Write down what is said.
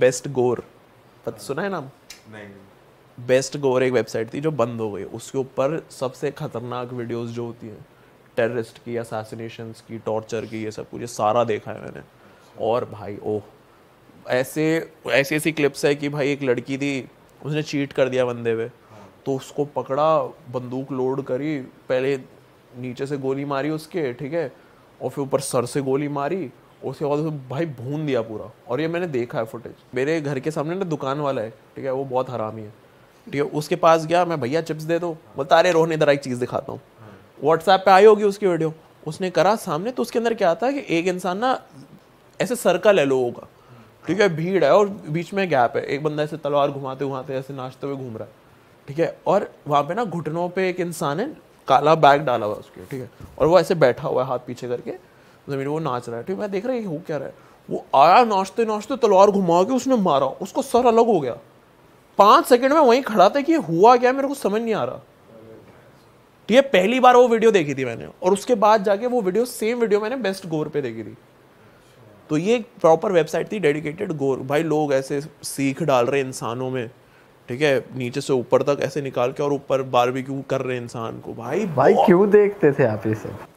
Best गोर पता सुना है नाम नहीं बेस्ट गोर एक वेबसाइट थी जो बंद हो गई उसके ऊपर सबसे खतरनाक वीडियोस जो होती हैं टेररिस्ट की असासीनेशन की टॉर्चर की ये सब कुछ सारा देखा है मैंने और भाई ओह ऐसे ऐसी ऐसी क्लिप्स है कि भाई एक लड़की थी उसने चीट कर दिया बंदे पे हाँ। तो उसको पकड़ा बंदूक लोड करी पहले नीचे से गोली मारी उसके ठीक है और फिर ऊपर सर से गोली मारी उसके बाद उसको भाई भून दिया पूरा और ये मैंने देखा है फुटेज मेरे घर के सामने ना दुकान वाला है ठीक है वो बहुत हरामी है ठीक है उसके पास गया मैं भैया चिप्स दे दो बोलता अरे रोहन इधर एक चीज़ दिखाता हूँ व्हाट्सएप पे आई होगी उसकी वीडियो उसने करा सामने तो उसके अंदर क्या आता है कि एक इंसान ना ऐसे सर्कल है लोगों का ठीक है भीड़ है और बीच में गैप है एक बंदा ऐसे तलवार घुमाते घुमाते ऐसे नाचते हुए घूम रहा है ठीक है और वहाँ पे ना घुटनों पे एक इंसान है काला बैग डाला हुआ उसके ठीक है और वो ऐसे बैठा हुआ है हाथ पीछे करके ज़मीन वो नाच रहा है ठीक तो मैं देख रहा है हो क्या रहा है वो आया नाचते नाचते तलवार घुमा के उसने मारा उसको सर अलग हो गया पाँच सेकंड में वहीं खड़ा था कि हुआ क्या मेरे को समझ नहीं आ रहा ठीक है पहली बार वो वीडियो देखी थी मैंने और उसके बाद जाके वो वीडियो सेम वीडियो मैंने बेस्ट गोर पे देखी थी तो ये एक प्रॉपर वेबसाइट थी डेडिकेटेड गोर भाई लोग ऐसे सीख डाल रहे इंसानों में ठीक है नीचे से ऊपर तक ऐसे निकाल के और ऊपर बारबेक्यू कर रहे इंसान को भाई भाई क्यों देखते थे आप ये सब